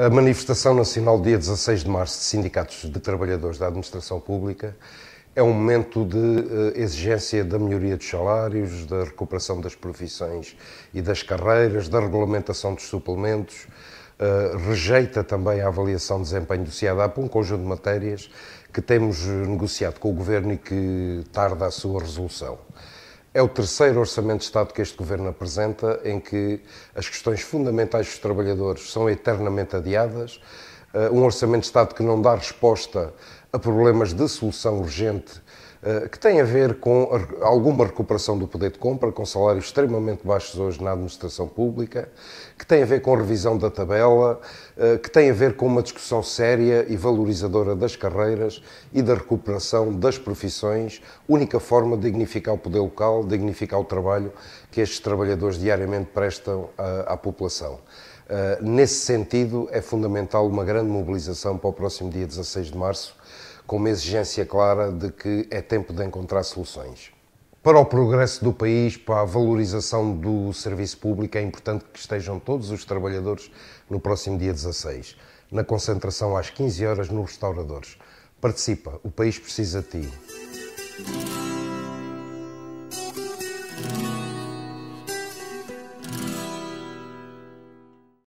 A manifestação nacional dia 16 de março de sindicatos de trabalhadores da administração pública é um momento de eh, exigência da melhoria dos salários, da recuperação das profissões e das carreiras, da regulamentação dos suplementos. Eh, rejeita também a avaliação de desempenho do CIADAP, um conjunto de matérias que temos negociado com o Governo e que tarda a sua resolução. É o terceiro Orçamento de Estado que este Governo apresenta, em que as questões fundamentais dos trabalhadores são eternamente adiadas. Eh, um Orçamento de Estado que não dá resposta a problemas de solução urgente eh, que tem a ver com alguma recuperação do poder de compra, com salários extremamente baixos hoje na administração pública, que tem a ver com revisão da tabela, eh, que tem a ver com uma discussão séria e valorizadora das carreiras e da recuperação das profissões, única forma de dignificar o poder local, dignificar o trabalho que estes trabalhadores diariamente prestam à, eh, à população. Uh, nesse sentido, é fundamental uma grande mobilização para o próximo dia 16 de março, com uma exigência clara de que é tempo de encontrar soluções. Para o progresso do país, para a valorização do serviço público, é importante que estejam todos os trabalhadores no próximo dia 16, na concentração às 15 horas nos restauradores. Participa, o país precisa de ti.